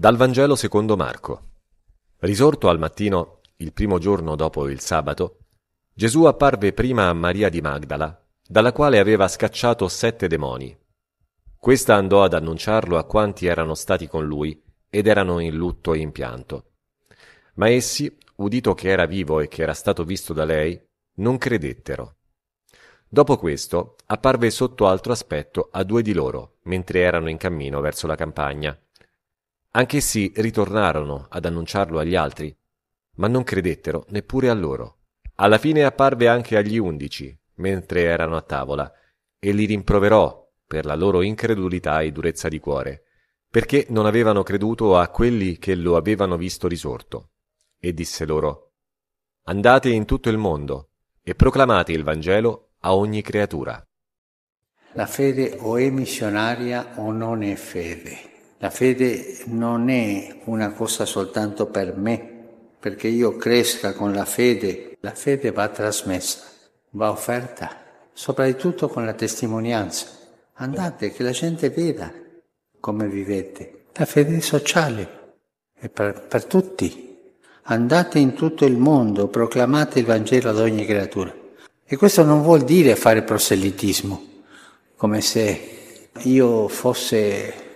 Dal Vangelo secondo Marco. Risorto al mattino, il primo giorno dopo il sabato, Gesù apparve prima a Maria di Magdala, dalla quale aveva scacciato sette demoni. Questa andò ad annunciarlo a quanti erano stati con lui ed erano in lutto e in pianto. Ma essi, udito che era vivo e che era stato visto da lei, non credettero. Dopo questo apparve sotto altro aspetto a due di loro, mentre erano in cammino verso la campagna Anch'essi ritornarono ad annunciarlo agli altri, ma non credettero neppure a loro. Alla fine apparve anche agli undici, mentre erano a tavola, e li rimproverò per la loro incredulità e durezza di cuore, perché non avevano creduto a quelli che lo avevano visto risorto. E disse loro, Andate in tutto il mondo e proclamate il Vangelo a ogni creatura. La fede o è missionaria o non è fede. La fede non è una cosa soltanto per me, perché io cresca con la fede. La fede va trasmessa, va offerta, soprattutto con la testimonianza. Andate, che la gente veda come vivete. La fede è sociale, è per, per tutti. Andate in tutto il mondo, proclamate il Vangelo ad ogni creatura. E questo non vuol dire fare proselitismo, come se io fosse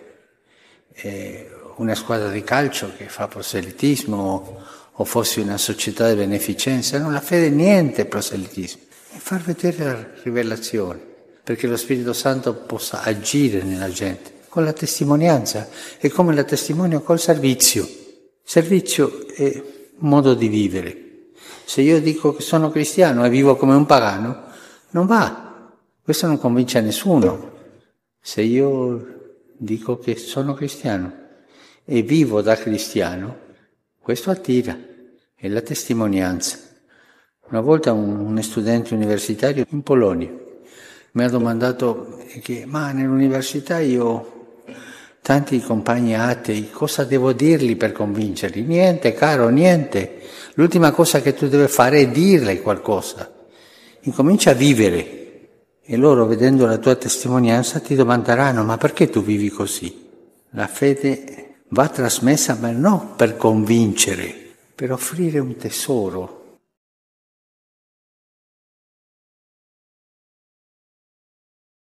eh, una squadra di calcio che fa proselitismo o fossi una società di beneficenza, non la fede niente proselitismo, è far vedere la rivelazione, perché lo Spirito Santo possa agire nella gente con la testimonianza e come la testimonio col servizio. Servizio è modo di vivere. Se io dico che sono cristiano e vivo come un pagano, non va. Questo non convince a nessuno. Se io dico che sono cristiano e vivo da cristiano, questo attira, è la testimonianza. Una volta un, un studente universitario in Polonia mi ha domandato che, ma nell'università io ho tanti compagni atei, cosa devo dirgli per convincerli? Niente, caro, niente. L'ultima cosa che tu devi fare è dirle qualcosa. Incomincia a vivere e loro vedendo la tua testimonianza ti domanderanno ma perché tu vivi così? La fede va trasmessa ma non per convincere, per offrire un tesoro